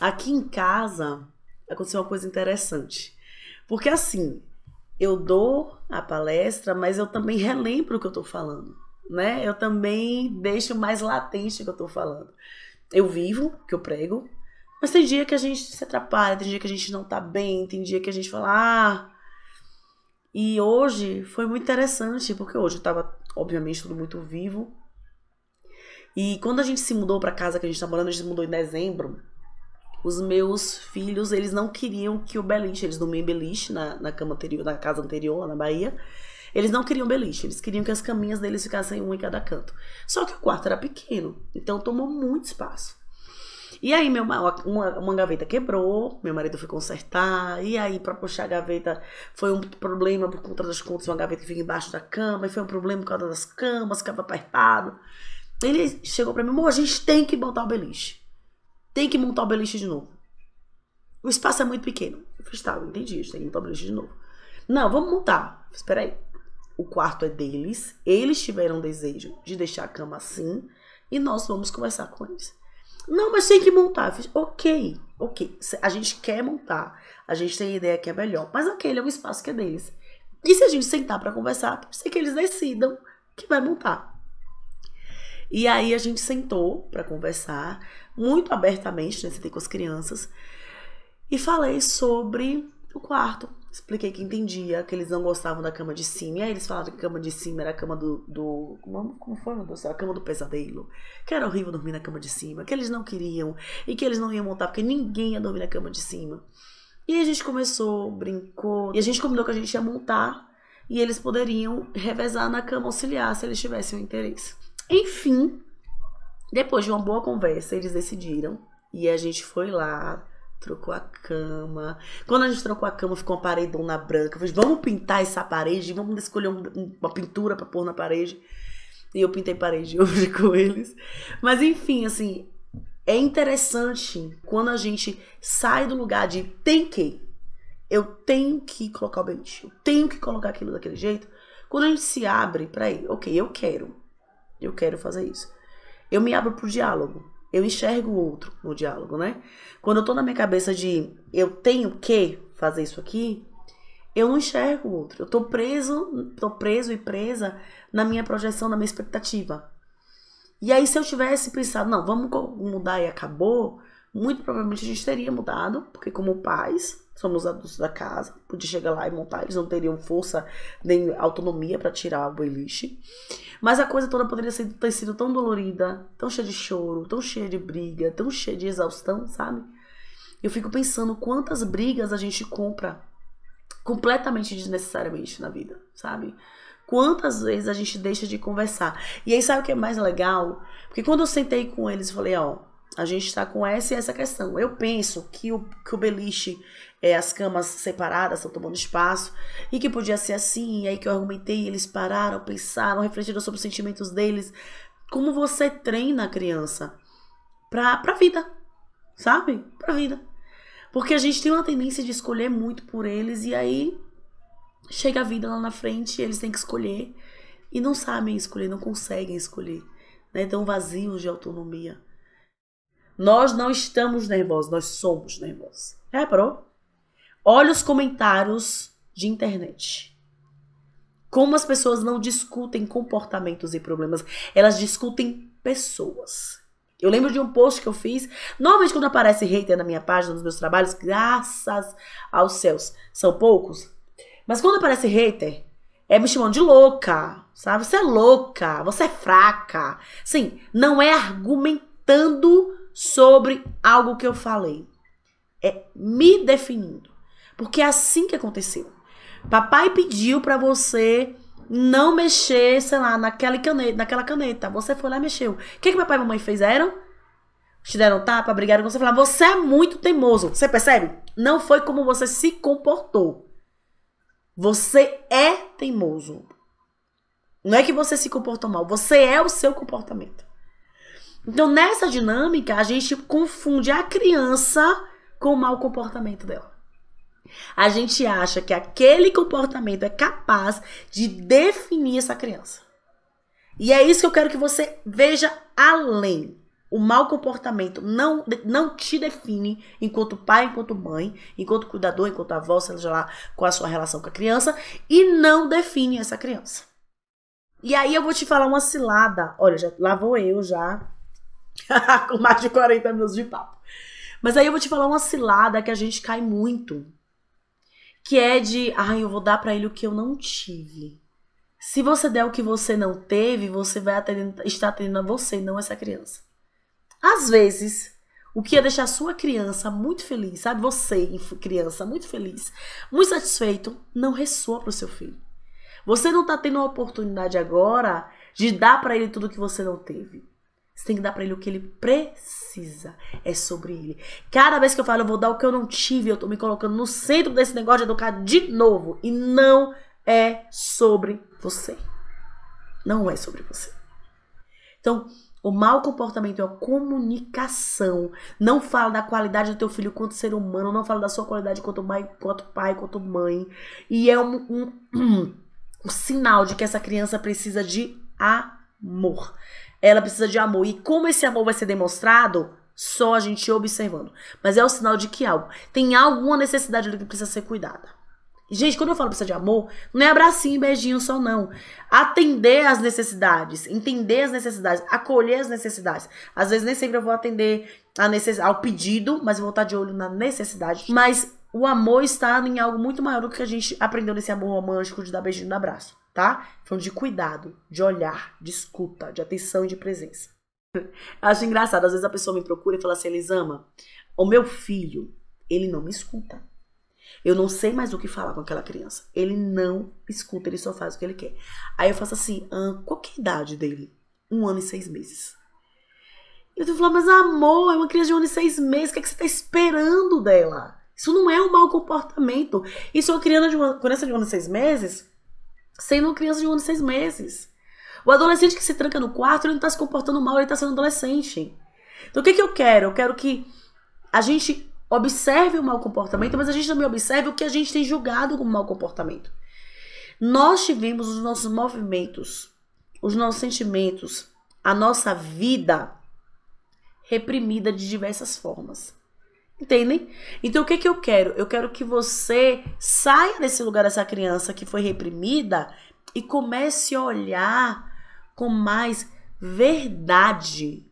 aqui em casa aconteceu uma coisa interessante. Porque assim, eu dou a palestra, mas eu também relembro o que eu estou falando, né? Eu também deixo mais latente o que eu estou falando. Eu vivo, que eu prego, mas tem dia que a gente se atrapalha, tem dia que a gente não tá bem, tem dia que a gente fala, ah. E hoje foi muito interessante, porque hoje eu tava, obviamente, tudo muito vivo. E quando a gente se mudou pra casa que a gente tá morando, a gente se mudou em dezembro os meus filhos, eles não queriam que o beliche, eles dormiam em beliche na, na cama anterior, na casa anterior, lá na Bahia. Eles não queriam beliche, eles queriam que as caminhas deles ficassem um em cada canto. Só que o quarto era pequeno, então tomou muito espaço. E aí meu, uma, uma gaveta quebrou, meu marido foi consertar, e aí para puxar a gaveta foi um problema por conta das contas, uma gaveta que fica embaixo da cama, e foi um problema por causa das camas, ficava apertado Ele chegou para mim, amor, a gente tem que botar o beliche. Tem que montar o beliche de novo. O espaço é muito pequeno. Eu falei, tá, eu entendi, a gente tem que montar o beliche de novo. Não, vamos montar. Espera aí. O quarto é deles, eles tiveram desejo de deixar a cama assim e nós vamos conversar com eles. Não, mas tem que montar. Eu falei, ok, ok. A gente quer montar, a gente tem ideia que é melhor, mas aquele é um espaço que é deles. E se a gente sentar para conversar, pode ser que eles decidam que vai montar. E aí a gente sentou para conversar muito abertamente, né, sentei com as crianças e falei sobre o quarto. Expliquei que entendia, que eles não gostavam da cama de cima. E aí eles falaram que a cama de cima era a cama do. do como, como foi, meu Deus do céu? A cama do pesadelo. Que era horrível dormir na cama de cima. Que eles não queriam. E que eles não iam montar, porque ninguém ia dormir na cama de cima. E a gente começou, brincou. E a gente combinou que a gente ia montar. E eles poderiam revezar na cama auxiliar se eles tivessem o interesse. Enfim, depois de uma boa conversa, eles decidiram. E a gente foi lá, trocou a cama. Quando a gente trocou a cama, ficou uma paredona branca. Eu falei, vamos pintar essa parede, vamos escolher um, uma pintura para pôr na parede. E eu pintei parede hoje com eles. Mas enfim, assim, é interessante quando a gente sai do lugar de tem que. Eu tenho que colocar o beliche, eu tenho que colocar aquilo daquele jeito. Quando a gente se abre para ir, ok, eu quero. Eu quero fazer isso. Eu me abro pro diálogo. Eu enxergo o outro no diálogo, né? Quando eu tô na minha cabeça de eu tenho que fazer isso aqui, eu não enxergo o outro. Eu tô preso, tô preso e presa na minha projeção, na minha expectativa. E aí, se eu tivesse pensado, não, vamos mudar e acabou, muito provavelmente a gente teria mudado, porque como pais, somos adultos da casa, podia chegar lá e montar, eles não teriam força nem autonomia para tirar o boliche. Mas a coisa toda poderia ter sido tão dolorida, tão cheia de choro, tão cheia de briga, tão cheia de exaustão, sabe? Eu fico pensando quantas brigas a gente compra completamente desnecessariamente na vida, sabe? Quantas vezes a gente deixa de conversar. E aí sabe o que é mais legal? Porque quando eu sentei com eles e falei, ó, a gente está com essa e essa questão. Eu penso que o, que o beliche, é, as camas separadas estão tomando espaço e que podia ser assim. E aí que eu argumentei, eles pararam, pensaram, refletiram sobre os sentimentos deles. Como você treina a criança pra, pra vida, sabe? Pra vida. Porque a gente tem uma tendência de escolher muito por eles e aí chega a vida lá na frente e eles têm que escolher e não sabem escolher, não conseguem escolher. Né? Tão vazios de autonomia. Nós não estamos nervosos, nós somos nervosos. Reparou? Olha os comentários de internet. Como as pessoas não discutem comportamentos e problemas, elas discutem pessoas. Eu lembro de um post que eu fiz. Normalmente, quando aparece hater na minha página, nos meus trabalhos, graças aos céus, são poucos. Mas quando aparece hater, é me chamando de louca, sabe? Você é louca, você é fraca. Sim, não é argumentando sobre algo que eu falei. É me definindo. Porque é assim que aconteceu. Papai pediu para você não mexer, sei lá, naquela caneta, naquela caneta. Você foi lá e mexeu. O que, que papai e mamãe fizeram? Te deram tapa, brigaram com você. Falaram, você é muito teimoso. Você percebe? Não foi como você se comportou. Você é teimoso. Não é que você se comportou mal. Você é o seu comportamento. Então, nessa dinâmica, a gente confunde a criança com o mau comportamento dela. A gente acha que aquele comportamento é capaz de definir essa criança. E é isso que eu quero que você veja além. O mau comportamento não, não te define enquanto pai, enquanto mãe, enquanto cuidador, enquanto avó, seja lá com a sua relação com a criança, e não define essa criança. E aí eu vou te falar uma cilada. Olha, já, lá vou eu já com mais de 40 minutos de papo. Mas aí eu vou te falar uma cilada que a gente cai muito, que é de, ai, ah, eu vou dar para ele o que eu não tive. Se você der o que você não teve, você vai atendendo, estar atendendo a você, não essa criança. Às vezes, o que ia deixar a sua criança muito feliz, sabe? Você, criança, muito feliz, muito satisfeito, não ressoa para o seu filho. Você não está tendo a oportunidade agora de dar para ele tudo que você não teve. Você tem que dar para ele o que ele precisa. É sobre ele. Cada vez que eu falo, eu vou dar o que eu não tive, eu tô me colocando no centro desse negócio de educar de novo. E não é sobre você. Não é sobre você. Então, o mau comportamento é a comunicação. Não fala da qualidade do teu filho quanto ser humano, não fala da sua qualidade quanto, mãe, quanto pai, quanto mãe. E é um, um, um, um sinal de que essa criança precisa de amor ela precisa de amor. E como esse amor vai ser demonstrado? Só a gente observando. Mas é o sinal de que algo. Tem alguma necessidade ali que precisa ser cuidada. Gente, quando eu falo precisa de amor, não é abracinho e beijinho só, não. Atender as necessidades, entender as necessidades, acolher as necessidades. Às vezes nem sempre eu vou atender a necess... ao pedido, mas vou estar de olho na necessidade. Mas o amor está em algo muito maior do que a gente aprendeu nesse amor romântico de dar beijinho no abraço tá? Falando de cuidado, de olhar, de escuta, de atenção e de presença. Acho engraçado, às vezes a pessoa me procura e fala assim, Elisama, o meu filho, ele não me escuta. Eu não sei mais o que falar com aquela criança. Ele não escuta, ele só faz o que ele quer. Aí eu faço assim, ah, qual que é a idade dele? Um ano e seis meses. E Eu falo, falando, mas amor, é uma criança de um ano e seis meses, o que, é que você tá esperando dela? Isso não é um mau comportamento. Isso é uma criança uma, criança de um ano e seis meses sendo criança de um ano e seis meses. O adolescente que se tranca no quarto, ele não está se comportando mal, ele está sendo adolescente. Então, o que, que eu quero? Eu quero que a gente observe o mau comportamento, mas a gente também observe o que a gente tem julgado como mau comportamento. Nós tivemos os nossos movimentos, os nossos sentimentos, a nossa vida reprimida de diversas formas. Entendem? Então o que, que eu quero? Eu quero que você saia desse lugar dessa criança que foi reprimida e comece a olhar com mais verdade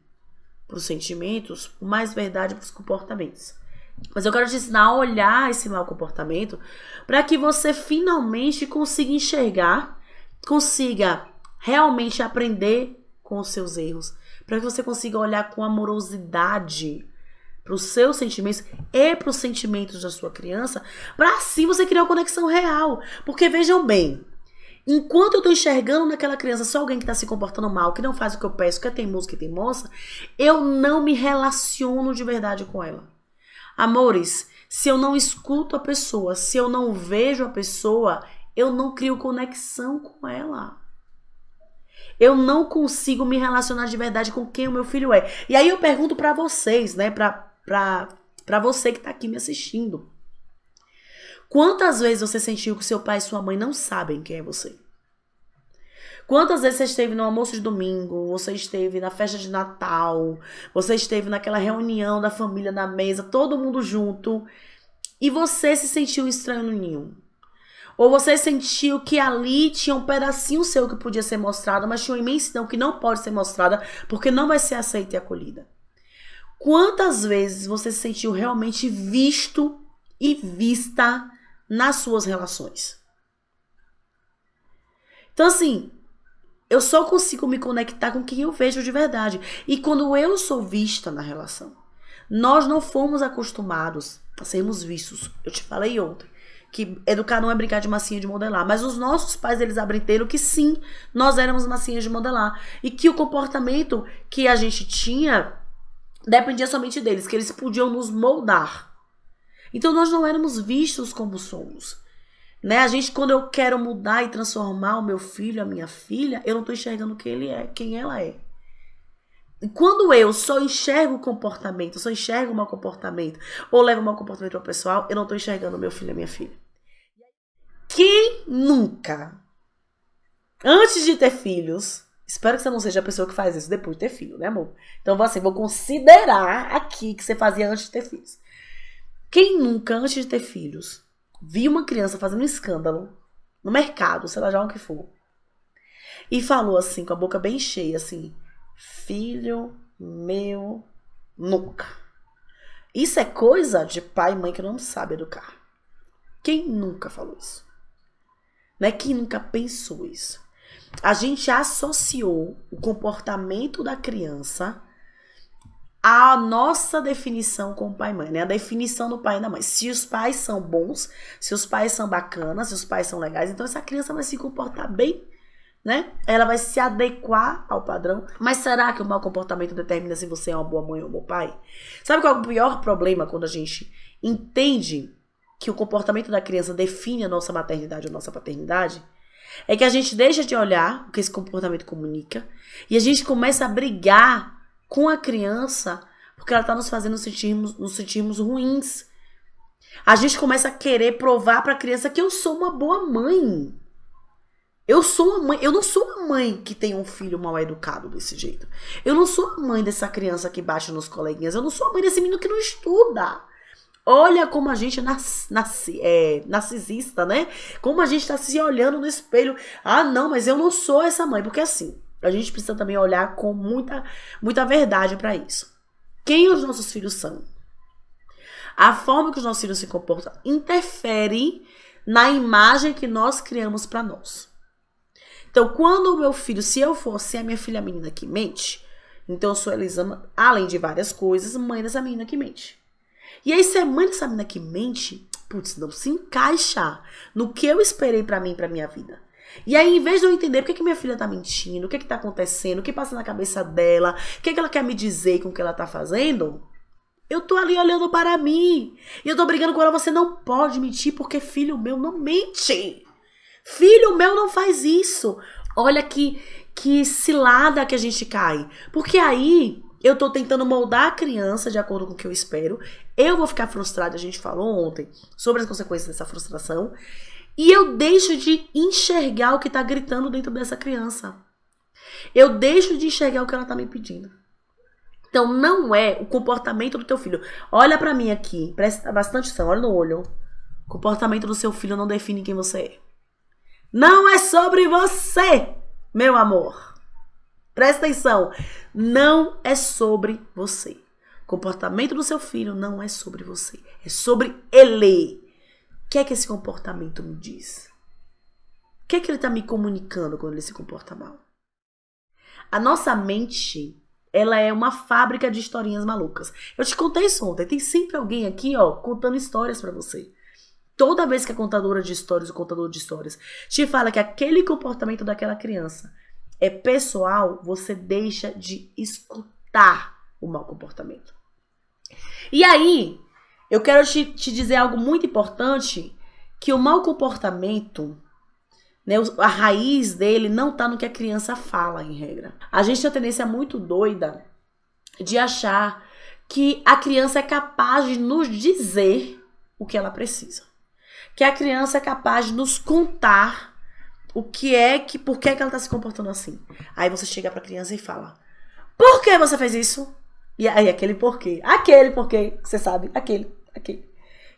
para os sentimentos, com mais verdade para os comportamentos. Mas eu quero te ensinar a olhar esse mau comportamento para que você finalmente consiga enxergar, consiga realmente aprender com os seus erros, para que você consiga olhar com amorosidade para os seus sentimentos e para os sentimentos da sua criança, para assim você criar uma conexão real. Porque vejam bem, enquanto eu estou enxergando naquela criança só alguém que está se comportando mal, que não faz o que eu peço, que é teimoso, que é tem moça, eu não me relaciono de verdade com ela. Amores, se eu não escuto a pessoa, se eu não vejo a pessoa, eu não crio conexão com ela. Eu não consigo me relacionar de verdade com quem o meu filho é. E aí eu pergunto para vocês, né, para para você que está aqui me assistindo. Quantas vezes você sentiu que seu pai e sua mãe não sabem quem é você? Quantas vezes você esteve no almoço de domingo, você esteve na festa de Natal, você esteve naquela reunião da família na mesa, todo mundo junto, e você se sentiu estranho no ninho? Ou você sentiu que ali tinha um pedacinho seu que podia ser mostrado, mas tinha uma imensidão que não pode ser mostrada porque não vai ser aceita e acolhida? Quantas vezes você se sentiu realmente visto e vista nas suas relações? Então, assim, eu só consigo me conectar com quem eu vejo de verdade. E quando eu sou vista na relação, nós não fomos acostumados a sermos vistos. Eu te falei ontem que educar não é brincar de massinha de modelar, mas os nossos pais eles aprenderam que sim, nós éramos massinhas de modelar e que o comportamento que a gente tinha dependia somente deles, que eles podiam nos moldar. Então nós não éramos vistos como somos. Né? A gente, quando eu quero mudar e transformar o meu filho, a minha filha, eu não estou enxergando quem ele é, quem ela é. E quando eu só enxergo o comportamento, só enxergo o mau comportamento, ou levo o mau comportamento para o pessoal, eu não estou enxergando meu filho e minha filha. Quem nunca, antes de ter filhos, Espero que você não seja a pessoa que faz isso depois de ter filho, né, amor? Então, assim, vou considerar aqui que você fazia antes de ter filhos. Quem nunca, antes de ter filhos, viu uma criança fazendo um escândalo no mercado, sei lá já o que for, e falou assim, com a boca bem cheia, assim: Filho meu, nunca. Isso é coisa de pai e mãe que não sabe educar. Quem nunca falou isso? Não é quem nunca pensou isso a gente associou o comportamento da criança à nossa definição com o pai e mãe, né? A definição do pai e da mãe. Se os pais são bons, se os pais são bacanas, se os pais são legais, então essa criança vai se comportar bem né? Ela vai se adequar ao padrão. Mas será que o mau comportamento determina se você é uma boa mãe ou um bom pai? Sabe qual é o pior problema quando a gente entende que o comportamento da criança define a nossa maternidade ou nossa paternidade? é que a gente deixa de olhar o que esse comportamento comunica e a gente começa a brigar com a criança porque ela está nos fazendo nos sentirmos, nos sentirmos ruins. A gente começa a querer provar para a criança que eu sou uma boa mãe. Eu sou uma mãe, eu não sou a mãe que tem um filho mal educado desse jeito. Eu não sou a mãe dessa criança que bate nos coleguinhas. Eu não sou a mãe desse menino que não estuda. Olha como a gente nas, nas, é narcisista, né? Como a gente está se olhando no espelho. Ah, não, mas eu não sou essa mãe. Porque assim, a gente precisa também olhar com muita, muita verdade para isso. Quem os nossos filhos são? A forma que os nossos filhos se comportam interfere na imagem que nós criamos para nós. Então, quando o meu filho, se eu fosse a minha filha é menina que mente, então eu sou Elisama, além de várias coisas, mãe dessa menina que mente. E aí, ser mãe dessa menina que mente, putz, não se encaixa no que eu esperei para mim, para minha vida. E aí, em vez de eu entender por que, que minha filha tá mentindo, o que que tá acontecendo, o que passa na cabeça dela, o que, que ela quer me dizer com o que ela tá fazendo, eu tô ali olhando para mim. E eu tô brigando com ela, você não pode mentir porque filho meu não mente. Filho meu não faz isso. Olha que, que cilada que a gente cai. Porque aí eu tô tentando moldar a criança de acordo com o que eu espero. Eu vou ficar frustrado, a gente falou ontem sobre as consequências dessa frustração. E eu deixo de enxergar o que está gritando dentro dessa criança. Eu deixo de enxergar o que ela está me pedindo. Então não é o comportamento do teu filho. Olha para mim aqui, presta bastante atenção, olha no olho. O comportamento do seu filho não define quem você é. Não é sobre você, meu amor. Presta atenção, não é sobre você. O comportamento do seu filho não é sobre você, é sobre ele. O que é que esse comportamento me diz? O que é que ele está me comunicando quando ele se comporta mal? A nossa mente, ela é uma fábrica de historinhas malucas. Eu te contei isso ontem, tem sempre alguém aqui, ó, contando histórias para você. Toda vez que a contadora de histórias, o contador de histórias, te fala que aquele comportamento daquela criança é pessoal, você deixa de escutar o mau comportamento. E aí, eu quero te, te dizer algo muito importante, que o mau comportamento, né, a raiz dele não está no que a criança fala, em regra. A gente tem uma tendência muito doida de achar que a criança é capaz de nos dizer o que ela precisa. Que a criança é capaz de nos contar o que é que, por que, é que ela está se comportando assim. Aí você chega para a criança e fala: Por que você fez isso? E aí, aquele porquê. Aquele porquê, que você sabe, aquele, aquele.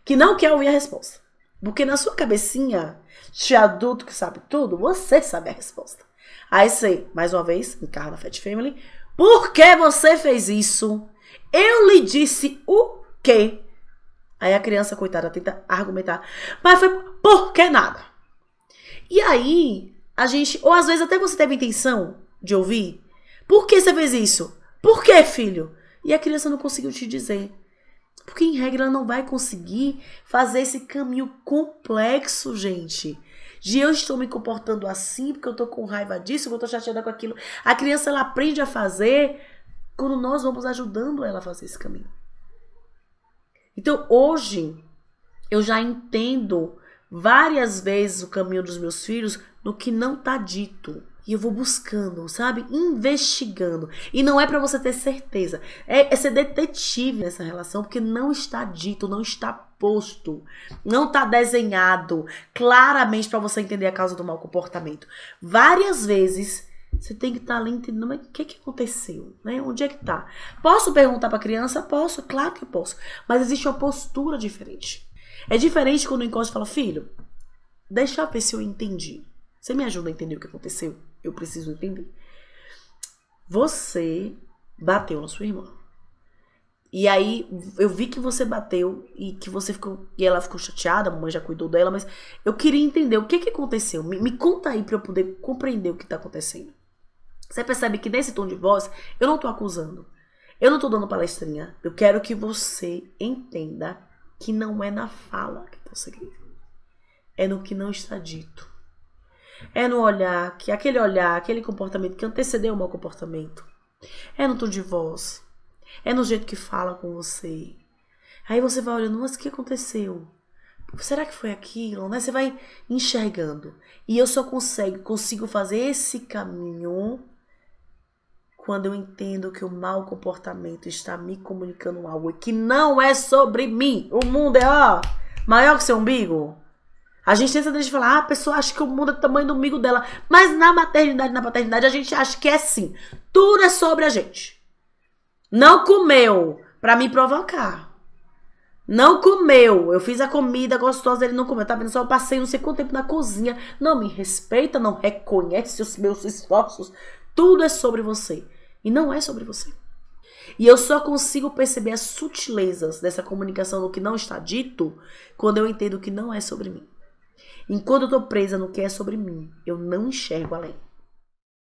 Que não quer ouvir a resposta. Porque na sua cabecinha, de adulto que sabe tudo, você sabe a resposta. Aí sei, mais uma vez, encarna Fat Family. Por que você fez isso? Eu lhe disse o quê? Aí a criança, coitada, tenta argumentar. Mas foi por que nada? E aí, a gente, ou às vezes até você teve intenção de ouvir. Por que você fez isso? Por que, filho? e a criança não conseguiu te dizer. Porque, em regra, ela não vai conseguir fazer esse caminho complexo, gente. De eu estou me comportando assim porque eu estou com raiva disso, eu estou chateada com aquilo. A criança ela aprende a fazer quando nós vamos ajudando ela a fazer esse caminho. Então, hoje, eu já entendo várias vezes o caminho dos meus filhos no que não está dito. E eu vou buscando, sabe? Investigando. E não é para você ter certeza. É, é ser detetive nessa relação, porque não está dito, não está posto, não está desenhado claramente para você entender a causa do mau comportamento. Várias vezes você tem que estar tá ali entendendo, mas o que, que aconteceu? Né? Onde é que tá? Posso perguntar para a criança? Posso, claro que posso. Mas existe uma postura diferente. É diferente quando o encosto fala, filho, deixa eu ver se eu entendi. Você me ajuda a entender o que aconteceu? eu preciso entender. Você bateu na sua irmã. E aí eu vi que você bateu e que você ficou e ela ficou chateada, a mamãe já cuidou dela, mas eu queria entender o que que aconteceu. Me, me conta aí para eu poder compreender o que tá acontecendo. Você percebe que nesse tom de voz eu não tô acusando. Eu não tô dando palestrinha. Eu quero que você entenda que não é na fala que tá o segredo. É no que não está dito. É no olhar, que aquele olhar, aquele comportamento que antecedeu o meu comportamento. É no tom de voz. É no jeito que fala com você. Aí você vai olhando, mas o que aconteceu? Será que foi aquilo? Né? Você vai enxergando. E eu só consigo, consigo fazer esse caminho quando eu entendo que o mau comportamento está me comunicando algo e que não é sobre mim. O mundo é, ó, maior que seu umbigo. A gente tem essa tendência de falar, ah, a pessoa acha que o mundo é do tamanho do umbigo dela. Mas na maternidade, na paternidade, a gente acha que é sim. Tudo é sobre a gente. Não comeu para me provocar. Não comeu. Eu fiz a comida gostosa, ele não comeu. Tá vendo só? Eu passei não sei quanto tempo na cozinha. Não me respeita, não reconhece os meus esforços. Tudo é sobre você. E não é sobre você. E eu só consigo perceber as sutilezas dessa comunicação do que não está dito quando eu entendo que não é sobre mim. Enquanto eu estou presa no que é sobre mim, eu não enxergo além.